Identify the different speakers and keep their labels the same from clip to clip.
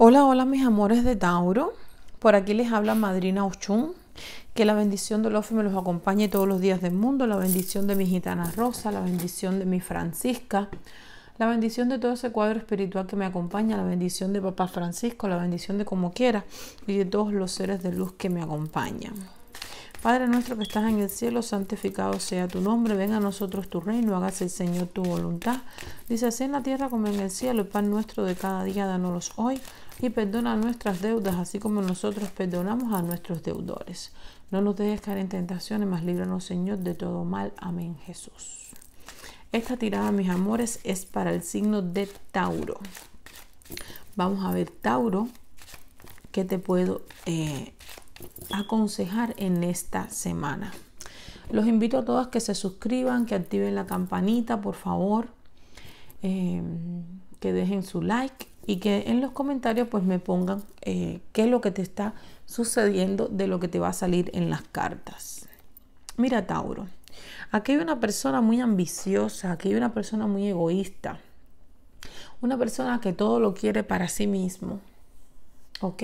Speaker 1: Hola, hola mis amores de Tauro. Por aquí les habla Madrina Ochun. Que la bendición de López me los acompañe todos los días del mundo. La bendición de mi gitana Rosa, la bendición de mi Francisca. La bendición de todo ese cuadro espiritual que me acompaña, la bendición de Papá Francisco, la bendición de como quiera y de todos los seres de luz que me acompañan. Padre nuestro que estás en el cielo, santificado sea tu nombre, venga a nosotros tu reino, hágase el Señor tu voluntad. Dice así en la tierra como en el cielo, el pan nuestro de cada día, danos hoy y perdona nuestras deudas, así como nosotros perdonamos a nuestros deudores. No nos dejes caer en tentaciones, mas líbranos, Señor, de todo mal. Amén, Jesús. Esta tirada, mis amores, es para el signo de Tauro. Vamos a ver, Tauro, qué te puedo eh, aconsejar en esta semana. Los invito a todas que se suscriban, que activen la campanita, por favor, eh, que dejen su like y que en los comentarios pues me pongan eh, qué es lo que te está sucediendo de lo que te va a salir en las cartas. Mira Tauro, aquí hay una persona muy ambiciosa, aquí hay una persona muy egoísta, una persona que todo lo quiere para sí mismo, ¿ok?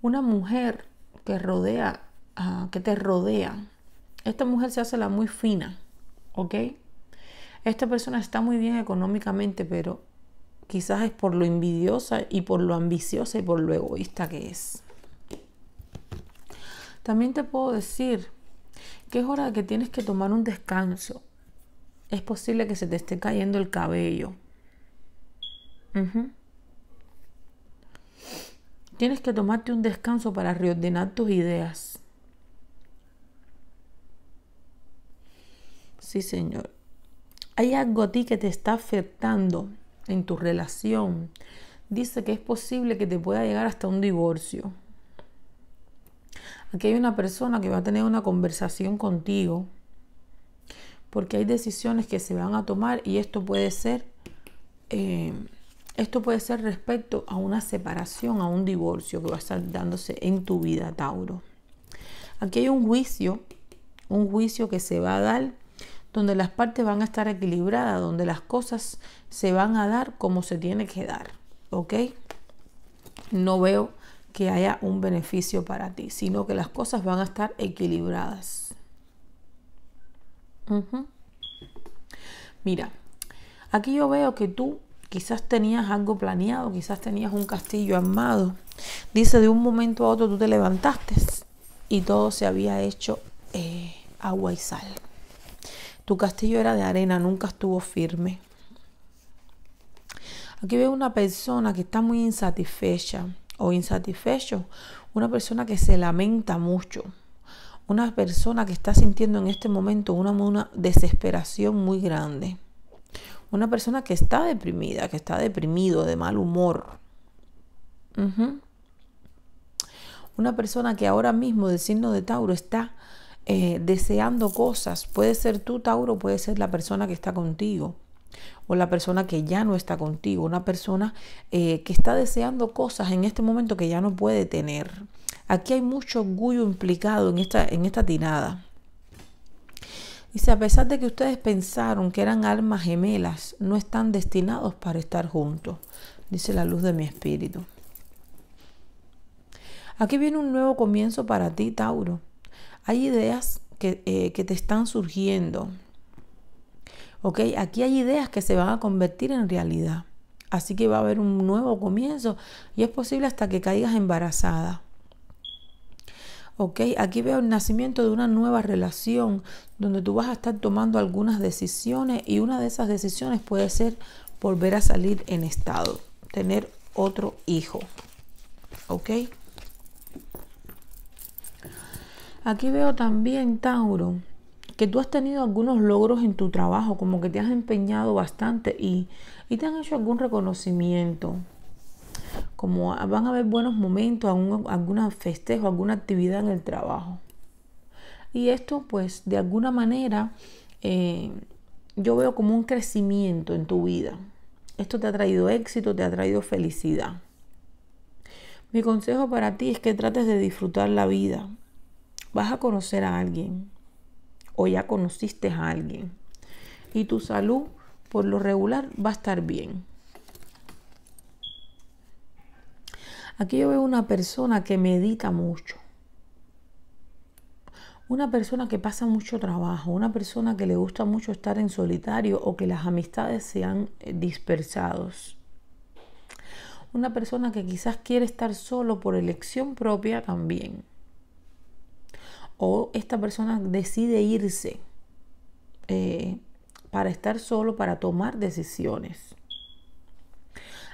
Speaker 1: Una mujer que rodea, ah, que te rodea, esta mujer se hace la muy fina, ¿ok? esta persona está muy bien económicamente, pero quizás es por lo envidiosa y por lo ambiciosa y por lo egoísta que es. También te puedo decir que es hora de que tienes que tomar un descanso. Es posible que se te esté cayendo el cabello. Tienes que tomarte un descanso para reordenar tus ideas. Sí, señor. Hay algo a ti que te está afectando en tu relación. Dice que es posible que te pueda llegar hasta un divorcio. Aquí hay una persona que va a tener una conversación contigo porque hay decisiones que se van a tomar y esto puede ser eh, esto puede ser respecto a una separación, a un divorcio que va a estar dándose en tu vida, Tauro. Aquí hay un juicio, un juicio que se va a dar donde las partes van a estar equilibradas, donde las cosas se van a dar como se tiene que dar, ¿ok? No veo que haya un beneficio para ti, sino que las cosas van a estar equilibradas. Mira, aquí yo veo que tú quizás tenías algo planeado, quizás tenías un castillo armado. Dice, de un momento a otro tú te levantaste y todo se había hecho eh, agua y sal. Tu castillo era de arena, nunca estuvo firme. Aquí veo una persona que está muy insatisfecha o insatisfecho, una persona que se lamenta mucho, una persona que está sintiendo en este momento una, desesperación muy grande, una persona que está deprimida, que está deprimido, de mal humor. Una persona que ahora mismo del signo de Tauro está eh, deseando cosas. Puede ser tú, Tauro, puede ser la persona que está contigo o la persona que ya no está contigo, una persona eh, que está deseando cosas en este momento que ya no puede tener. Aquí hay mucho orgullo implicado en esta, en esta tirada. Dice, a pesar de que ustedes pensaron que eran almas gemelas, no están destinados para estar juntos, dice la luz de mi espíritu. Aquí viene un nuevo comienzo para ti, Tauro. Hay ideas que, eh, que te están surgiendo. ¿Ok? Aquí hay ideas que se van a convertir en realidad. Así que va a haber un nuevo comienzo y es posible hasta que caigas embarazada. ¿ok? Aquí veo el nacimiento de una nueva relación donde tú vas a estar tomando algunas decisiones y una de esas decisiones puede ser volver a salir en estado, tener otro hijo, ¿ok? Aquí veo también, Tauro, que tú has tenido algunos logros en tu trabajo, como que te has empeñado bastante y, te han hecho algún reconocimiento. Como van a haber buenos momentos, algún, festejo, alguna actividad en el trabajo. Y esto, pues, de alguna manera, eh, yo veo como un crecimiento en tu vida. Esto te ha traído éxito, te ha traído felicidad. Mi consejo para ti es que trates de disfrutar la vida, vas a conocer a alguien o ya conociste a alguien y tu salud por lo regular va a estar bien. Aquí yo veo una persona que medita mucho. Una persona que pasa mucho trabajo, una persona que le gusta mucho estar en solitario o que las amistades sean eh, dispersados. Una persona que quizás quiere estar solo por elección propia también o esta persona decide irse eh, para estar solo, para tomar decisiones.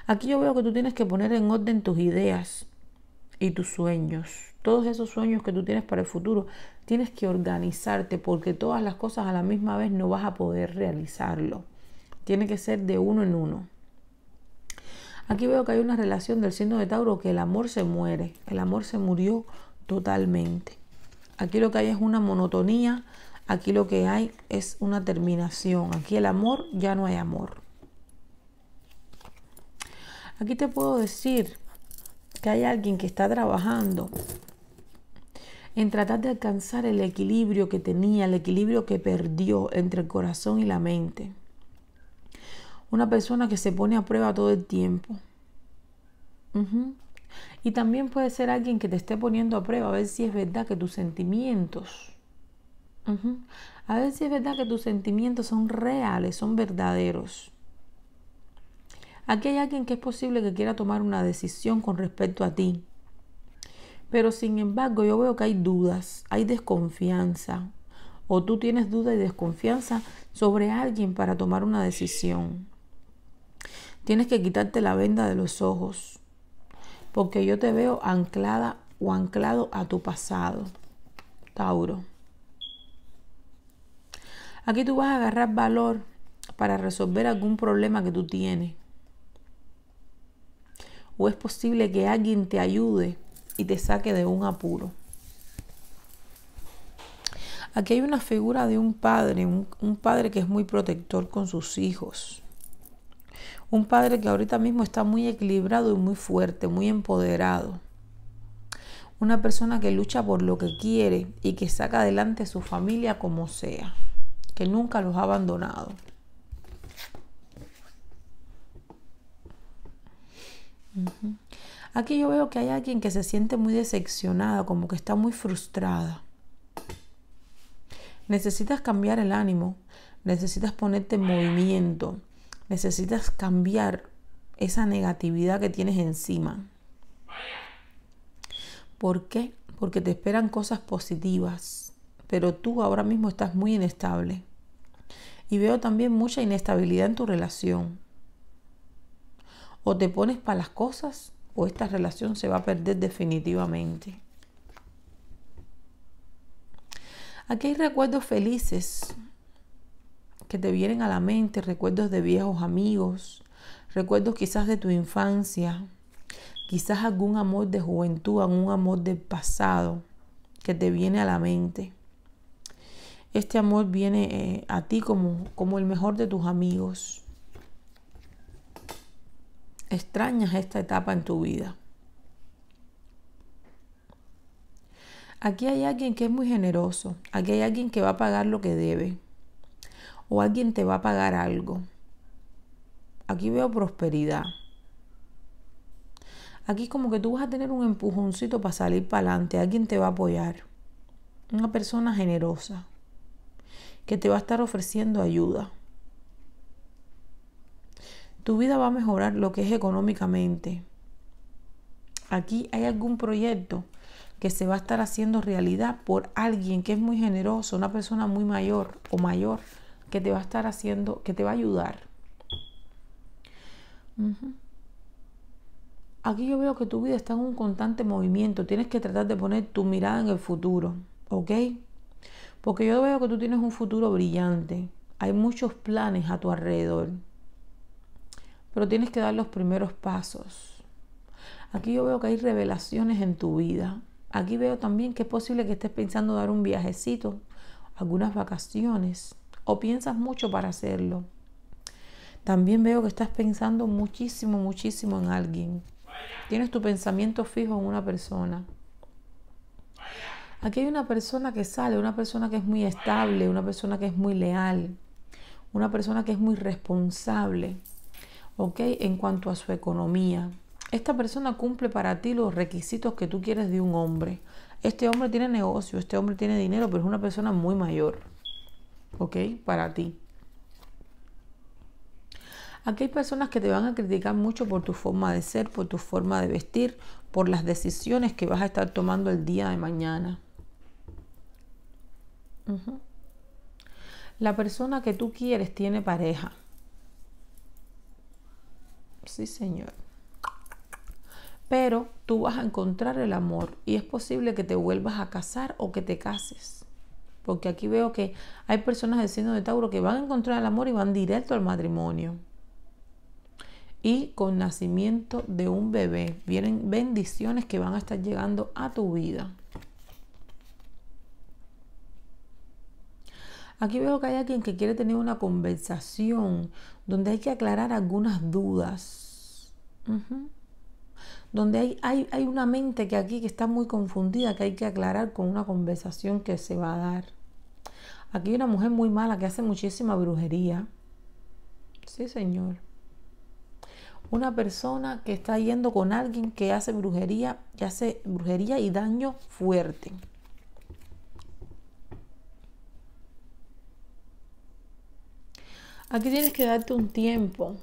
Speaker 1: Aquí yo veo que tú tienes que poner en orden tus ideas y tus sueños. Todos esos sueños que tú tienes para el futuro, tienes que organizarte porque todas las cosas a la misma vez no vas a poder realizarlo. Tiene que ser de uno en uno. Aquí veo que hay una relación del signo de Tauro que el amor se muere, el amor se murió totalmente. Aquí lo que hay es una monotonía, aquí lo que hay es una terminación. Aquí el amor ya no hay amor. Aquí te puedo decir que hay alguien que está trabajando en tratar de alcanzar el equilibrio que tenía, el equilibrio que perdió entre el corazón y la mente. Una persona que se pone a prueba todo el tiempo. Y también puede ser alguien que te esté poniendo a prueba a ver si es verdad que tus sentimientos, a ver si es verdad que tus sentimientos son reales, son verdaderos. Aquí hay alguien que es posible que quiera tomar una decisión con respecto a ti. Pero sin embargo yo veo que hay dudas, hay desconfianza. O tú tienes duda y desconfianza sobre alguien para tomar una decisión. Tienes que quitarte la venda de los ojos porque yo te veo anclada o anclado a tu pasado, Tauro. Aquí tú vas a agarrar valor para resolver algún problema que tú tienes. O es posible que alguien te ayude y te saque de un apuro. Aquí hay una figura de un padre, un, padre que es muy protector con sus hijos un padre que ahorita mismo está muy equilibrado y muy fuerte, muy empoderado. Una persona que lucha por lo que quiere y que saca adelante a su familia como sea. Que nunca los ha abandonado. Aquí yo veo que hay alguien que se siente muy decepcionada, como que está muy frustrada. Necesitas cambiar el ánimo, necesitas ponerte en movimiento, necesitas cambiar esa negatividad que tienes encima. ¿Por qué? Porque te esperan cosas positivas, pero tú ahora mismo estás muy inestable. Y veo también mucha inestabilidad en tu relación. O te pones para las cosas o esta relación se va a perder definitivamente. Aquí hay recuerdos felices que te vienen a la mente, recuerdos de viejos amigos, recuerdos quizás de tu infancia, quizás algún amor de juventud, algún amor del pasado que te viene a la mente. Este amor viene eh, a ti como, como el mejor de tus amigos. Extrañas esta etapa en tu vida. Aquí hay alguien que es muy generoso. Aquí hay alguien que va a pagar lo que debe o alguien te va a pagar algo. Aquí veo prosperidad. Aquí como que tú vas a tener un empujoncito para salir para adelante. Alguien te va a apoyar. Una persona generosa que te va a estar ofreciendo ayuda. Tu vida va a mejorar lo que es económicamente. Aquí hay algún proyecto que se va a estar haciendo realidad por alguien que es muy generoso, una persona muy mayor o mayor que te va a estar haciendo, que te va a ayudar. Aquí yo veo que tu vida está en un constante movimiento. Tienes que tratar de poner tu mirada en el futuro, ¿ok? Porque yo veo que tú tienes un futuro brillante. Hay muchos planes a tu alrededor. Pero tienes que dar los primeros pasos. Aquí yo veo que hay revelaciones en tu vida. Aquí veo también que es posible que estés pensando dar un viajecito, algunas vacaciones o piensas mucho para hacerlo. También veo que estás pensando muchísimo, muchísimo en alguien. Tienes tu pensamiento fijo en una persona. Aquí hay una persona que sale, una persona que es muy estable, una persona que es muy leal, una persona que es muy responsable, ¿ok? En cuanto a su economía. Esta persona cumple para ti los requisitos que tú quieres de un hombre. Este hombre tiene negocio, este hombre tiene dinero, pero es una persona muy mayor. ¿ok? Para ti. Aquí hay personas que te van a criticar mucho por tu forma de ser, por tu forma de vestir, por las decisiones que vas a estar tomando el día de mañana. La persona que tú quieres tiene pareja. Sí, señor. Pero tú vas a encontrar el amor y es posible que te vuelvas a casar o que te cases porque aquí veo que hay personas del signo de Tauro que van a encontrar el amor y van directo al matrimonio. Y con nacimiento de un bebé, vienen bendiciones que van a estar llegando a tu vida. Aquí veo que hay alguien que quiere tener una conversación donde hay que aclarar algunas dudas donde hay, hay, una mente que aquí que está muy confundida, que hay que aclarar con una conversación que se va a dar. Aquí hay una mujer muy mala que hace muchísima brujería. Sí, señor. Una persona que está yendo con alguien que hace brujería, que hace brujería y daño fuerte. Aquí tienes que darte un tiempo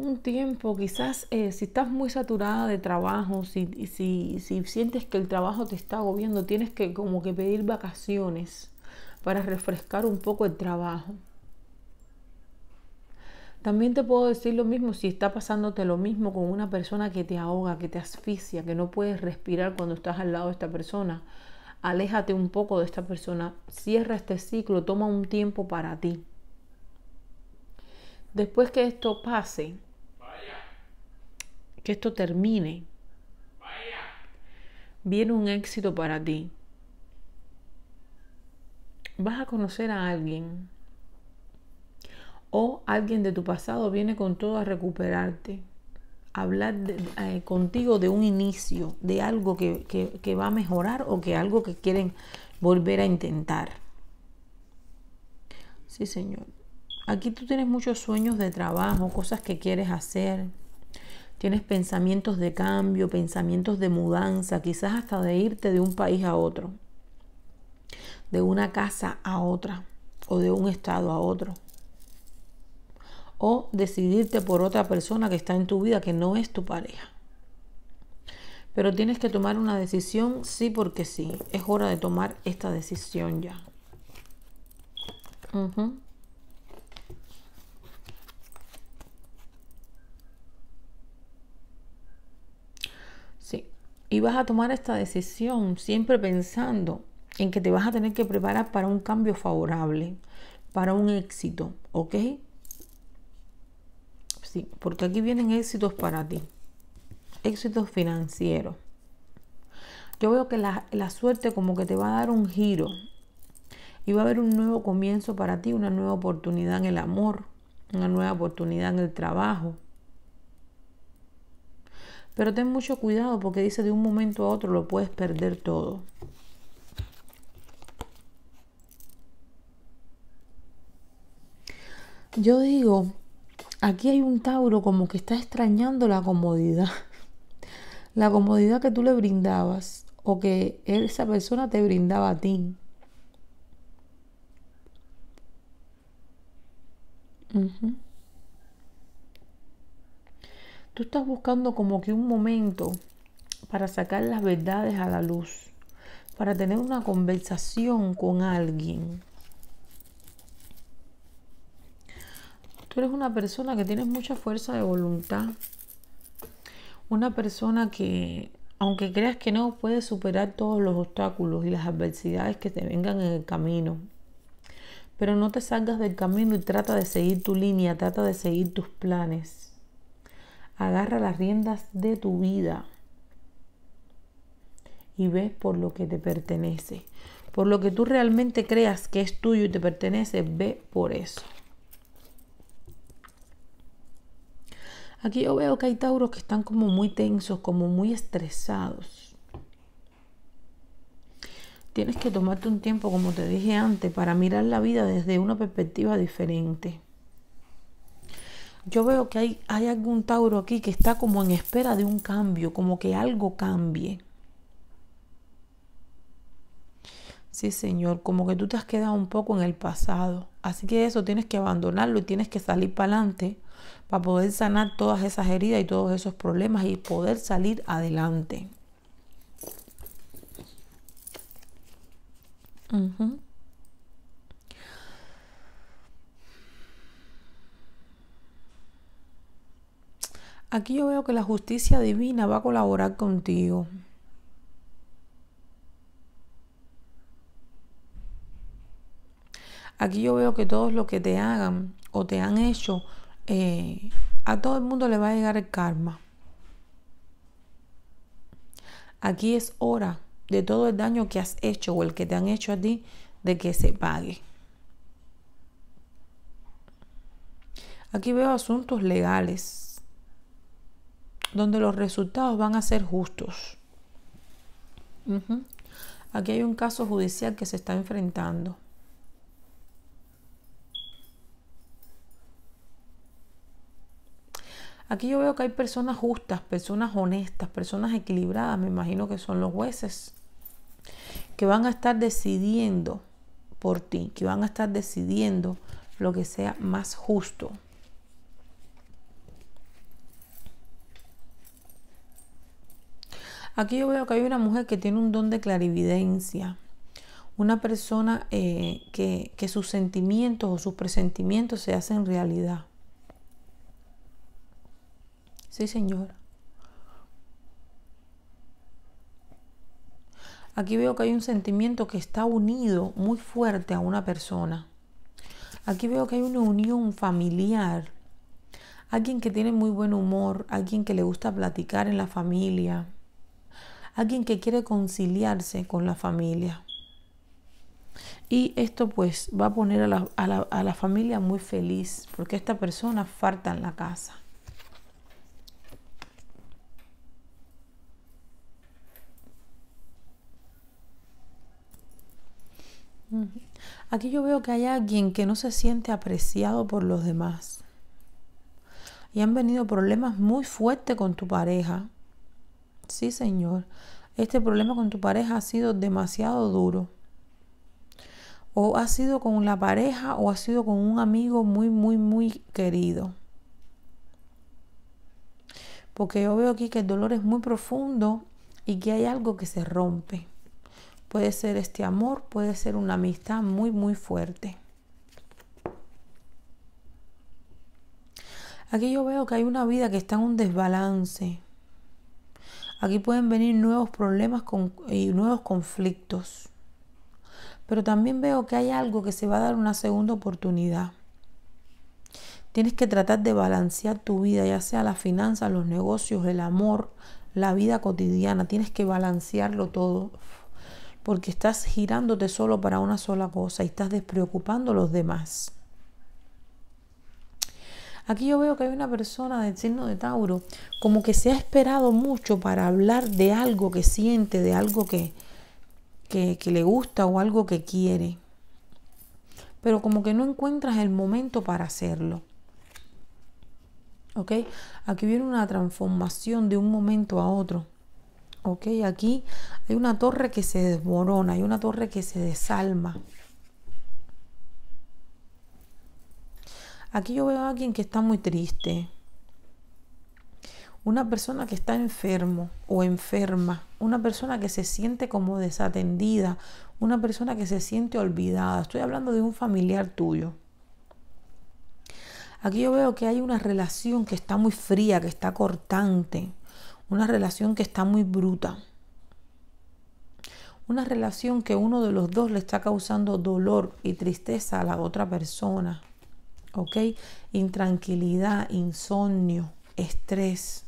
Speaker 1: un tiempo, quizás eh, si estás muy saturada de trabajo, si, si, si sientes que el trabajo te está agobiando, tienes que como que pedir vacaciones para refrescar un poco el trabajo. También te puedo decir lo mismo si está pasándote lo mismo con una persona que te ahoga, que te asfixia, que no puedes respirar cuando estás al lado de esta persona. Aléjate un poco de esta persona, cierra este ciclo, toma un tiempo para ti. Después que esto pase, que esto termine. Viene un éxito para ti. Vas a conocer a alguien. O alguien de tu pasado viene con todo a recuperarte. hablar eh, contigo de un inicio, de algo que, que va a mejorar o que algo que quieren volver a intentar. Sí, Señor. Aquí tú tienes muchos sueños de trabajo, cosas que quieres hacer. Tienes pensamientos de cambio, pensamientos de mudanza, quizás hasta de irte de un país a otro, de una casa a otra o de un estado a otro. O decidirte por otra persona que está en tu vida que no es tu pareja. Pero tienes que tomar una decisión sí porque sí. Es hora de tomar esta decisión ya. y vas a tomar esta decisión siempre pensando en que te vas a tener que preparar para un cambio favorable, para un éxito, ¿ok? Sí, porque aquí vienen éxitos para ti, éxitos financieros. Yo veo que la, suerte como que te va a dar un giro y va a haber un nuevo comienzo para ti, una nueva oportunidad en el amor, una nueva oportunidad en el trabajo pero ten mucho cuidado porque dice de un momento a otro lo puedes perder todo. Yo digo, aquí hay un Tauro como que está extrañando la comodidad. La comodidad que tú le brindabas o que esa persona te brindaba a ti. Tú estás buscando como que un momento para sacar las verdades a la luz, para tener una conversación con alguien. Tú eres una persona que tienes mucha fuerza de voluntad, una persona que, aunque creas que no, puede superar todos los obstáculos y las adversidades que te vengan en el camino. Pero no te salgas del camino y trata de seguir tu línea, trata de seguir tus planes Agarra las riendas de tu vida y ve por lo que te pertenece. Por lo que tú realmente creas que es tuyo y te pertenece, ve por eso. Aquí yo veo que hay tauros que están como muy tensos, como muy estresados. Tienes que tomarte un tiempo, como te dije antes, para mirar la vida desde una perspectiva diferente yo veo que hay, hay algún Tauro aquí que está como en espera de un cambio, como que algo cambie. Sí, Señor, como que tú te has quedado un poco en el pasado. Así que eso tienes que abandonarlo y tienes que salir para adelante para poder sanar todas esas heridas y todos esos problemas y poder salir adelante. Aquí yo veo que la justicia divina va a colaborar contigo. Aquí yo veo que todos los que te hagan o te han hecho, eh, a todo el mundo le va a llegar el karma. Aquí es hora de todo el daño que has hecho o el que te han hecho a ti, de que se pague. Aquí veo asuntos legales, donde los resultados van a ser justos. Aquí hay un caso judicial que se está enfrentando. Aquí yo veo que hay personas justas, personas honestas, personas equilibradas, me imagino que son los jueces, que van a estar decidiendo por ti, que van a estar decidiendo lo que sea más justo. Aquí yo veo que hay una mujer que tiene un don de clarividencia. Una persona eh, que, sus sentimientos o sus presentimientos se hacen realidad. Sí, señora. Aquí veo que hay un sentimiento que está unido muy fuerte a una persona. Aquí veo que hay una unión familiar. Alguien que tiene muy buen humor, alguien que le gusta platicar en la familia alguien que quiere conciliarse con la familia. Y esto pues va a poner a la, familia muy feliz porque esta persona falta en la casa. Aquí yo veo que hay alguien que no se siente apreciado por los demás. Y han venido problemas muy fuertes con tu pareja. Sí, Señor, este problema con tu pareja ha sido demasiado duro. O ha sido con la pareja o ha sido con un amigo muy, muy, muy querido. Porque yo veo aquí que el dolor es muy profundo y que hay algo que se rompe. Puede ser este amor, puede ser una amistad muy, muy fuerte. Aquí yo veo que hay una vida que está en un desbalance. Aquí pueden venir nuevos problemas y nuevos conflictos. Pero también veo que hay algo que se va a dar una segunda oportunidad. Tienes que tratar de balancear tu vida, ya sea la finanza los negocios, el amor, la vida cotidiana. Tienes que balancearlo todo porque estás girándote solo para una sola cosa y estás despreocupando a los demás. Aquí yo veo que hay una persona del signo de Tauro, como que se ha esperado mucho para hablar de algo que siente, de algo que, le gusta o algo que quiere. Pero como que no encuentras el momento para hacerlo. ¿Ok? Aquí viene una transformación de un momento a otro. ¿Ok? Aquí hay una torre que se desmorona, hay una torre que se desalma. Aquí yo veo a alguien que está muy triste. Una persona que está enfermo o enferma, una persona que se siente como desatendida, una persona que se siente olvidada. Estoy hablando de un familiar tuyo. Aquí yo veo que hay una relación que está muy fría, que está cortante, una relación que está muy bruta, una relación que uno de los dos le está causando dolor y tristeza a la otra persona. ¿ok? Intranquilidad, insomnio, estrés.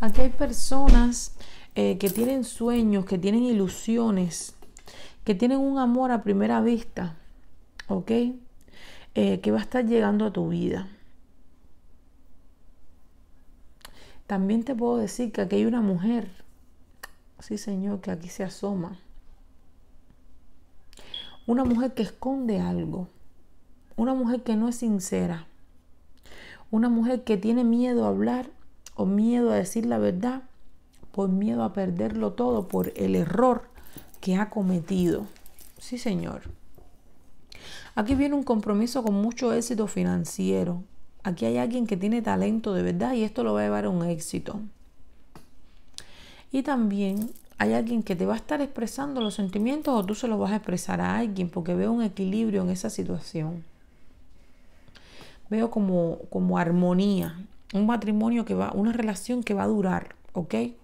Speaker 1: Aquí hay personas eh, que tienen sueños, que tienen ilusiones, que tienen un amor a primera vista, ¿ok? Eh, que va a estar llegando a tu vida. También te puedo decir que aquí hay una mujer, sí señor, que aquí se asoma una mujer que esconde algo. Una mujer que no es sincera. Una mujer que tiene miedo a hablar o miedo a decir la verdad por miedo a perderlo todo por el error que ha cometido. Sí, señor. Aquí viene un compromiso con mucho éxito financiero. Aquí hay alguien que tiene talento de verdad y esto lo va a llevar a un éxito. Y también hay alguien que te va a estar expresando los sentimientos o tú se los vas a expresar a alguien porque veo un equilibrio en esa situación. Veo como, como armonía, un matrimonio que va, una relación que va a durar, ¿ok? Que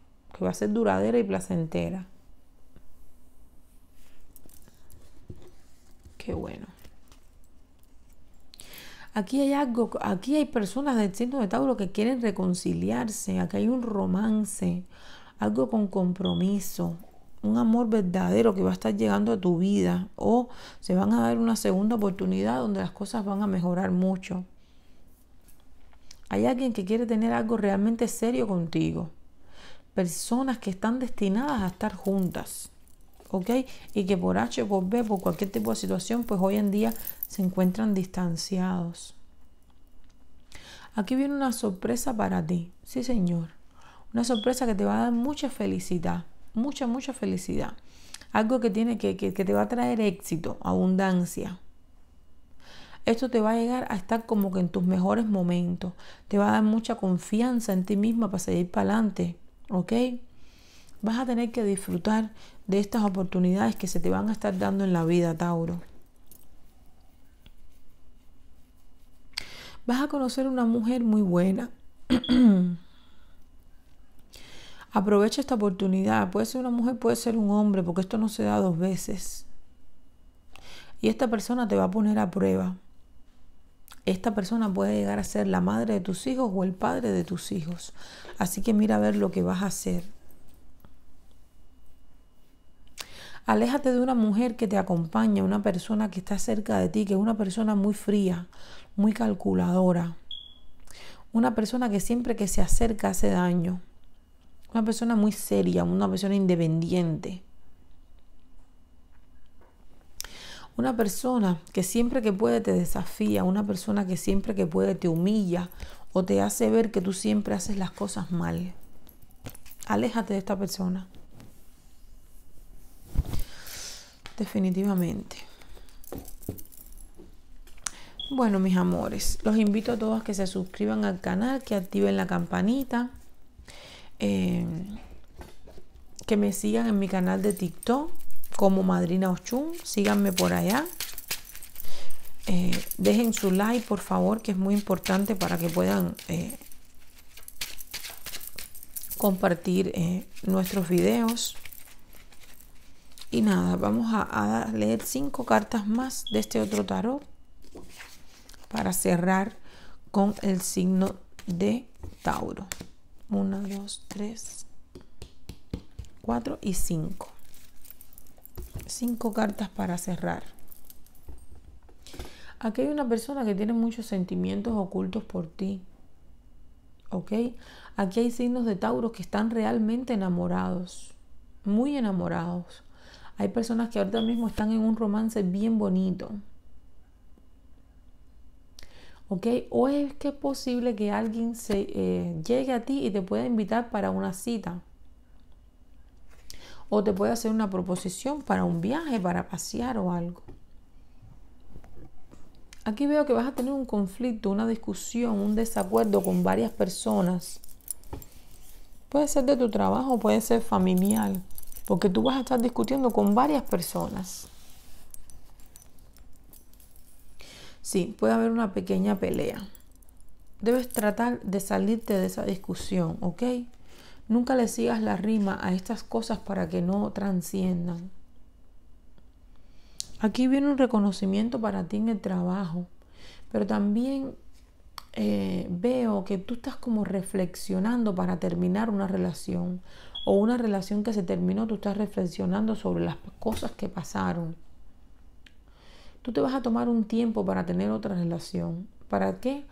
Speaker 1: va a ser duradera y placentera. Qué bueno. Aquí hay algo, aquí hay personas del signo de Tauro que quieren reconciliarse, aquí hay un romance, algo con compromiso, un amor verdadero que va a estar llegando a tu vida o se van a dar una segunda oportunidad donde las cosas van a mejorar mucho. Hay alguien que quiere tener algo realmente serio contigo. Personas que están destinadas a estar juntas. ¿Ok? Y que por H, por B, por cualquier tipo de situación, pues hoy en día se encuentran distanciados. Aquí viene una sorpresa para ti. Sí, señor. Una sorpresa que te va a dar mucha felicidad, mucha, mucha felicidad. Algo que, tiene, que, que, te va a traer éxito, abundancia. Esto te va a llegar a estar como que en tus mejores momentos. Te va a dar mucha confianza en ti misma para seguir para adelante. ¿Ok? Vas a tener que disfrutar de estas oportunidades que se te van a estar dando en la vida, Tauro. Vas a conocer una mujer muy buena. Aprovecha esta oportunidad. Puede ser una mujer, puede ser un hombre, porque esto no se da dos veces. Y esta persona te va a poner a prueba. Esta persona puede llegar a ser la madre de tus hijos o el padre de tus hijos. Así que mira a ver lo que vas a hacer. Aléjate de una mujer que te acompaña, una persona que está cerca de ti, que es una persona muy fría, muy calculadora. Una persona que siempre que se acerca hace daño. Una persona muy seria, una persona independiente. Una persona que siempre que puede te desafía, una persona que siempre que puede te humilla o te hace ver que tú siempre haces las cosas mal. Aléjate de esta persona. Definitivamente. Bueno, mis amores, los invito a todos que se suscriban al canal, que activen la campanita. Em, que me sigan en mi canal de TikTok como Madrina Ochun. Síganme por allá. Eh, dejen su like, por favor, que es muy importante para que puedan eh, compartir eh, nuestros videos. Y nada, vamos a, a leer cinco cartas más de este otro tarot para cerrar con el signo de Tauro. 1, 2, 3, 4 y 5. 5 cartas para cerrar. Aquí hay una persona que tiene muchos sentimientos ocultos por ti. ¿Ok? Aquí hay signos de Tauro que están realmente enamorados. Muy enamorados. Hay personas que ahorita mismo están en un romance bien bonito. O es que es posible que alguien se eh, llegue a ti y te pueda invitar para una cita. O te puede hacer una proposición para un viaje, para pasear o algo. Aquí veo que vas a tener un conflicto, una discusión, un desacuerdo con varias personas. Puede ser de tu trabajo, puede ser familiar, porque tú vas a estar discutiendo con varias personas. Sí, puede haber una pequeña pelea. Debes tratar de salirte de esa discusión, ¿ok? Nunca le sigas la rima a estas cosas para que no transciendan. Aquí viene un reconocimiento para ti en el trabajo, pero también eh, veo que tú estás como reflexionando para terminar una relación o una relación que se terminó, tú estás reflexionando sobre las cosas que pasaron. Tú te vas a tomar un tiempo para tener otra relación. ¿Para qué?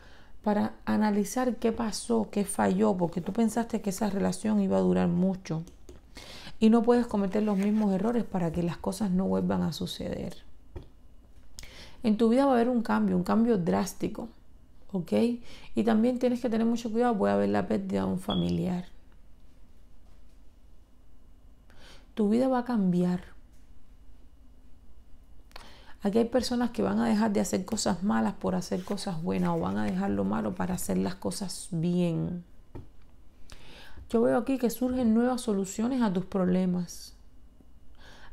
Speaker 1: Para analizar qué pasó, qué falló, porque tú pensaste que esa relación iba a durar mucho. Y no puedes cometer los mismos errores para que las cosas no vuelvan a suceder. En tu vida va a haber un cambio, un cambio drástico. ¿Ok? Y también tienes que tener mucho cuidado, puede haber la pérdida de un familiar. Tu vida va a cambiar Aquí hay personas que van a dejar de hacer cosas malas por hacer cosas buenas o van a dejar lo malo para hacer las cosas bien. Yo veo aquí que surgen nuevas soluciones a tus problemas.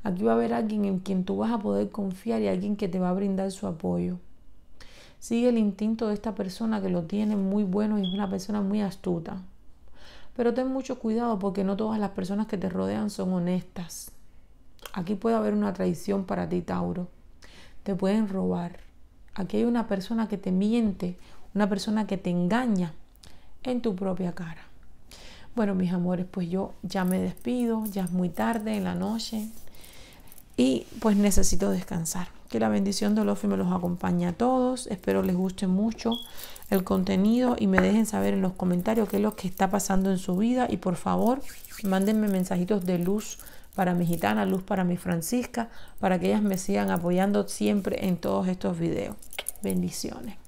Speaker 1: Aquí va a haber alguien en quien tú vas a poder confiar y alguien que te va a brindar su apoyo. Sigue el instinto de esta persona que lo tiene muy bueno y es una persona muy astuta. Pero ten mucho cuidado porque no todas las personas que te rodean son honestas. Aquí puede haber una traición para ti, Tauro te pueden robar. Aquí hay una persona que te miente, una persona que te engaña en tu propia cara. Bueno, mis amores, pues yo ya me despido, ya es muy tarde en la noche y pues necesito descansar. Que la bendición de Lofi me los acompañe a todos. Espero les guste mucho el contenido y me dejen saber en los comentarios qué es lo que está pasando en su vida y por favor, mándenme mensajitos de luz para mi gitana, luz para mi Francisca, para que ellas me sigan apoyando siempre en todos estos videos. Bendiciones.